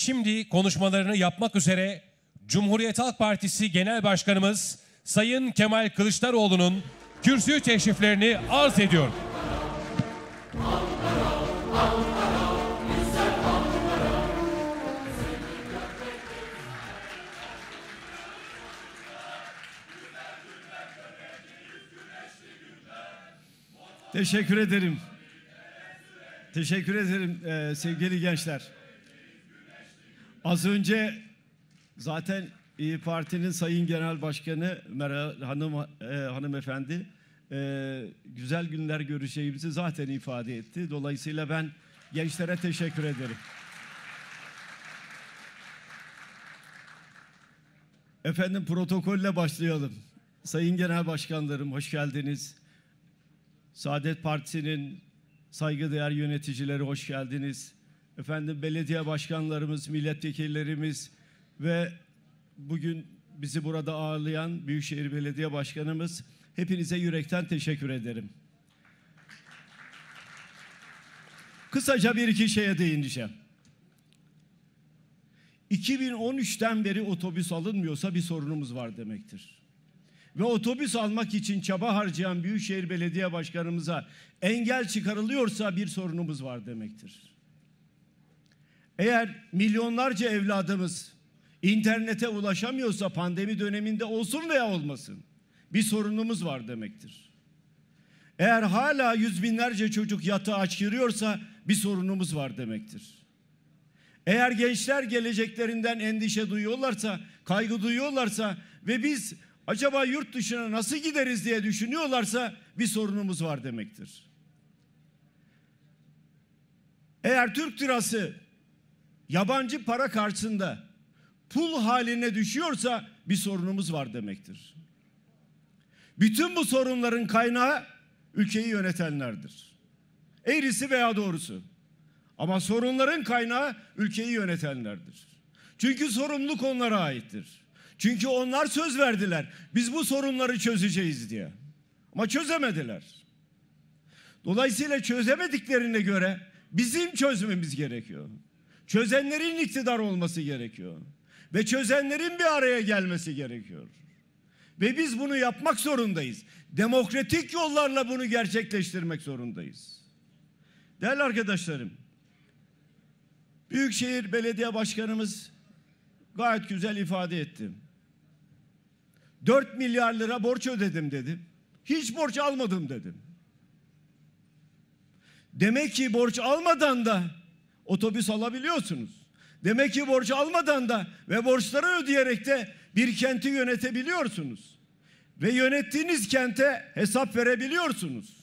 şimdi konuşmalarını yapmak üzere Cumhuriyet Halk Partisi Genel Başkanımız Sayın Kemal Kılıçdaroğlu'nun kürsü teşriflerini arz ediyorum. Teşekkür ederim. Teşekkür ederim e, sevgili gençler. Az önce zaten İyi Parti'nin Sayın Genel Başkanı Meral Hanım e, hanımefendi e, güzel günler göreceğimizi zaten ifade etti. Dolayısıyla ben gençlere teşekkür ederim. Efendim protokolle başlayalım. Sayın Genel Başkanlarım hoş geldiniz. Saadet Partisi'nin saygıdeğer yöneticileri hoş geldiniz efendim belediye başkanlarımız, milletvekillerimiz ve bugün bizi burada ağırlayan Büyükşehir Belediye Başkanımız hepinize yürekten teşekkür ederim. Kısaca bir iki şeye değineceğim. 2013'ten beri otobüs alınmıyorsa bir sorunumuz var demektir. Ve otobüs almak için çaba harcayan Büyükşehir Belediye Başkanımıza engel çıkarılıyorsa bir sorunumuz var demektir. Eğer milyonlarca evladımız internete ulaşamıyorsa pandemi döneminde olsun veya olmasın bir sorunumuz var demektir. Eğer hala yüz binlerce çocuk yatağı aç yürüyorsa bir sorunumuz var demektir. Eğer gençler geleceklerinden endişe duyuyorlarsa, kaygı duyuyorlarsa ve biz acaba yurt dışına nasıl gideriz diye düşünüyorlarsa bir sorunumuz var demektir. Eğer Türk lirası yabancı para karşısında pul haline düşüyorsa bir sorunumuz var demektir. Bütün bu sorunların kaynağı ülkeyi yönetenlerdir. Eğrisi veya doğrusu. Ama sorunların kaynağı ülkeyi yönetenlerdir. Çünkü sorumluluk onlara aittir. Çünkü onlar söz verdiler. Biz bu sorunları çözeceğiz diye. Ama çözemediler. Dolayısıyla çözemediklerine göre bizim çözmemiz gerekiyor. Çözenlerin iktidar olması gerekiyor. Ve çözenlerin bir araya gelmesi gerekiyor. Ve biz bunu yapmak zorundayız. Demokratik yollarla bunu gerçekleştirmek zorundayız. Değerli arkadaşlarım, Büyükşehir Belediye Başkanımız gayet güzel ifade etti. 4 milyar lira borç ödedim dedi. Hiç borç almadım dedim. Demek ki borç almadan da otobüs alabiliyorsunuz. Demek ki borcu almadan da ve borçları ödeyerek de bir kenti yönetebiliyorsunuz. Ve yönettiğiniz kente hesap verebiliyorsunuz.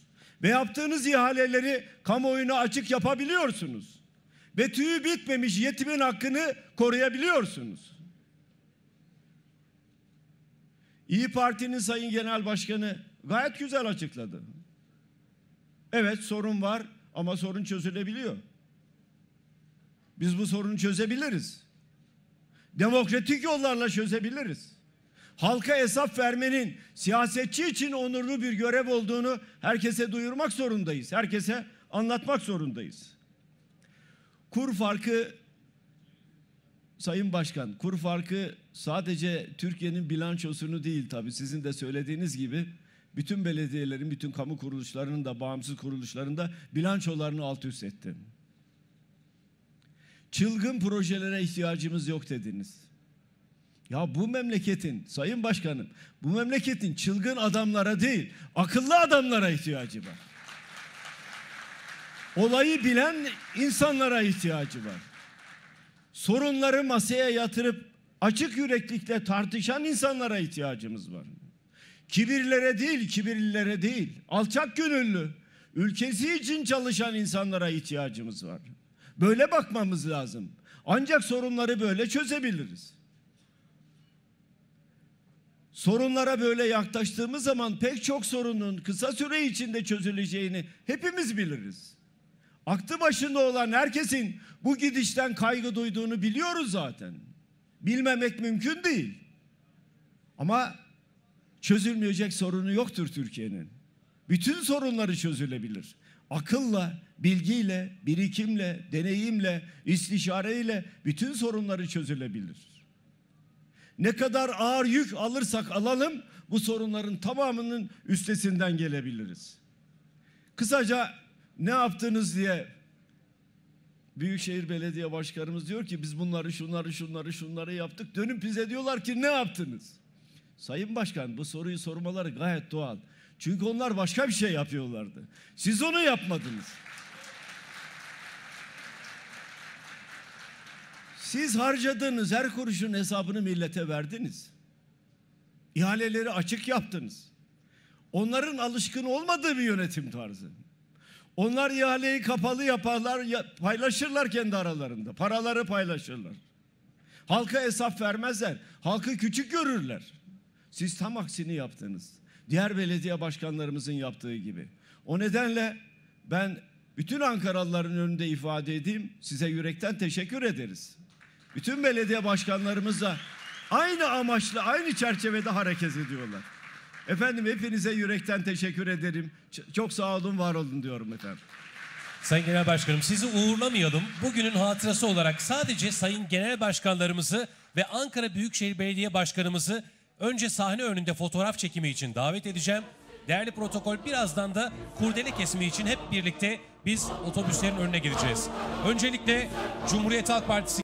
Ve yaptığınız ihaleleri kamuoyuna açık yapabiliyorsunuz. Ve tüyü bitmemiş yetimin hakkını koruyabiliyorsunuz. İyi Parti'nin Sayın Genel Başkanı gayet güzel açıkladı. Evet sorun var ama sorun çözülebiliyor. Biz bu sorunu çözebiliriz. Demokratik yollarla çözebiliriz. Halka hesap vermenin siyasetçi için onurlu bir görev olduğunu herkese duyurmak zorundayız. Herkese anlatmak zorundayız. Kur farkı Sayın Başkan, kur farkı sadece Türkiye'nin bilançosunu değil tabii sizin de söylediğiniz gibi bütün belediyelerin, bütün kamu kuruluşlarının da bağımsız kuruluşlarında bilançolarını alt üst etti çılgın projelere ihtiyacımız yok dediniz. Ya bu memleketin sayın başkanım bu memleketin çılgın adamlara değil akıllı adamlara ihtiyacı var. Olayı bilen insanlara ihtiyacı var. Sorunları masaya yatırıp açık yüreklikle tartışan insanlara ihtiyacımız var. Kibirlere değil, kibirlilere değil, alçak gönüllü, ülkesi için çalışan insanlara ihtiyacımız var. Böyle bakmamız lazım. Ancak sorunları böyle çözebiliriz. Sorunlara böyle yaklaştığımız zaman pek çok sorunun kısa süre içinde çözüleceğini hepimiz biliriz. Aklı başında olan herkesin bu gidişten kaygı duyduğunu biliyoruz zaten. Bilmemek mümkün değil. Ama çözülmeyecek sorunu yoktur Türkiye'nin. Bütün sorunları çözülebilir akılla, bilgiyle, birikimle, deneyimle, istişareyle bütün sorunları çözülebilir. Ne kadar ağır yük alırsak alalım bu sorunların tamamının üstesinden gelebiliriz. Kısaca ne yaptınız diye Büyükşehir Belediye Başkanımız diyor ki biz bunları şunları şunları şunları yaptık. Dönüp bize diyorlar ki ne yaptınız? Sayın Başkan bu soruyu sormaları gayet doğal. Çünkü onlar başka bir şey yapıyorlardı. Siz onu yapmadınız. Siz harcadığınız her kuruşun hesabını millete verdiniz. İhaleleri açık yaptınız. Onların alışkın olmadığı bir yönetim tarzı. Onlar ihaleyi kapalı yaparlar, paylaşırlar kendi aralarında. Paraları paylaşırlar. Halka hesap vermezler. Halkı küçük görürler. Siz tam aksini yaptınız diğer belediye başkanlarımızın yaptığı gibi. O nedenle ben bütün Ankaralıların önünde ifade edeyim. Size yürekten teşekkür ederiz. Bütün belediye başkanlarımız da aynı amaçla, aynı çerçevede hareket ediyorlar. Efendim hepinize yürekten teşekkür ederim. Çok sağ olun, var olun diyorum efendim. Sayın Genel Başkanım sizi uğurlamayalım. Bugünün hatırası olarak sadece Sayın Genel Başkanlarımızı ve Ankara Büyükşehir Belediye Başkanımızı Önce sahne önünde fotoğraf çekimi için davet edeceğim. Değerli protokol birazdan da kurdele kesimi için hep birlikte biz otobüslerin önüne gideceğiz. Öncelikle Cumhuriyet Halk Partisi